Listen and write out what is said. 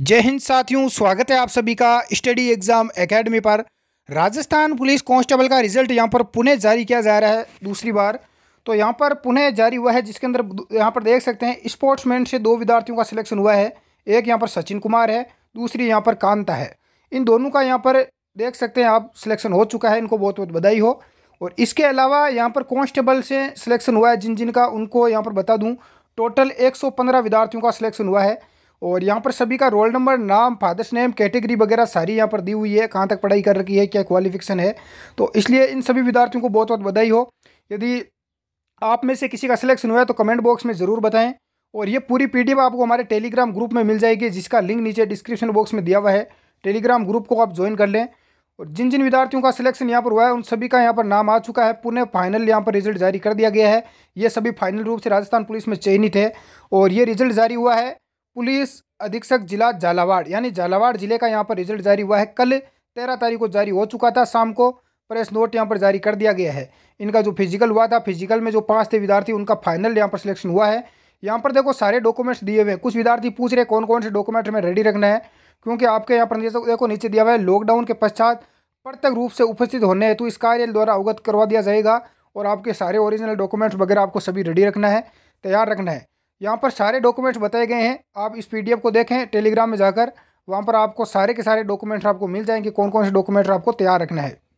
जय हिंद साथियों स्वागत है आप सभी का स्टडी एग्जाम एकेडमी पर राजस्थान पुलिस कांस्टेबल का रिजल्ट यहाँ पर पुणे जारी किया जा रहा है दूसरी बार तो यहाँ पर पुणे जारी हुआ है जिसके अंदर यहाँ पर देख सकते हैं स्पोर्ट्समैन से दो विद्यार्थियों का सिलेक्शन हुआ है एक यहाँ पर सचिन कुमार है दूसरी यहाँ पर कांता है इन दोनों का यहाँ पर देख सकते हैं आप सिलेक्शन हो चुका है इनको बहुत बहुत बधाई हो और इसके अलावा यहाँ पर कॉन्स्टेबल से सिलेक्शन हुआ है जिन जिनका उनको यहाँ पर बता दूँ टोटल एक विद्यार्थियों का सिलेक्शन हुआ है और यहाँ पर सभी का रोल नंबर नाम फादर्स नेम कैटेगरी वगैरह सारी यहाँ पर दी हुई है कहाँ तक पढ़ाई कर रखी है क्या क्वालिफिकेशन है तो इसलिए इन सभी विद्यार्थियों को बहुत बहुत बधाई हो यदि आप में से किसी का सिलेक्शन हुआ है तो कमेंट बॉक्स में ज़रूर बताएं और ये पूरी एफ आपको हमारे टेलीग्राम ग्रुप में मिल जाएगी जिसका लिंक नीचे डिस्क्रिप्शन बॉक्स में दिया हुआ है टेलीग्राम ग्रुप को आप ज्वाइन कर लें और जिन जिन विद्यार्थियों का सिलेक्शन यहाँ पर हुआ है उन सभी का यहाँ पर नाम आ चुका है पुणे फाइनल यहाँ पर रिजल्ट जारी कर दिया गया है ये सभी फाइनल रूप से राजस्थान पुलिस में चयनित है और ये रिजल्ट जारी हुआ है पुलिस अधीक्षक जिला झालावाड़ यानी झालावाड़ जिले का यहाँ पर रिजल्ट जारी हुआ है कल तेरह तारीख को जारी हो चुका था शाम को प्रेस नोट यहाँ पर जारी कर दिया गया है इनका जो फिजिकल हुआ था फिजिकल में जो पाँच थे विद्यार्थी उनका फाइनल यहाँ पर सिलेक्शन हुआ है यहाँ पर देखो सारे डॉक्यूमेंट्स दिए हुए हैं कुछ विद्यार्थी पूछ रहे कौन कौन से डॉक्यूमेंट हमें रेडी रखना है क्योंकि आपके यहाँ पर देखो नीचे दिया हुआ है लॉकडाउन के पश्चात प्रत्येक रूप से उपस्थित होने हेतु तो इस कार्य द्वारा अवगत करवा दिया जाएगा और आपके सारे ओरिजिनल डॉक्यूमेंट्स वगैरह आपको सभी रेडी रखना है तैयार रखना है यहाँ पर सारे डॉक्यूमेंट्स बताए गए हैं आप इस पी को देखें टेलीग्राम में जाकर वहाँ पर आपको सारे के सारे डॉक्यूमेंट्स आपको मिल जाएंगे कौन कौन से डॉक्यूमेंट्स आपको तैयार रखना है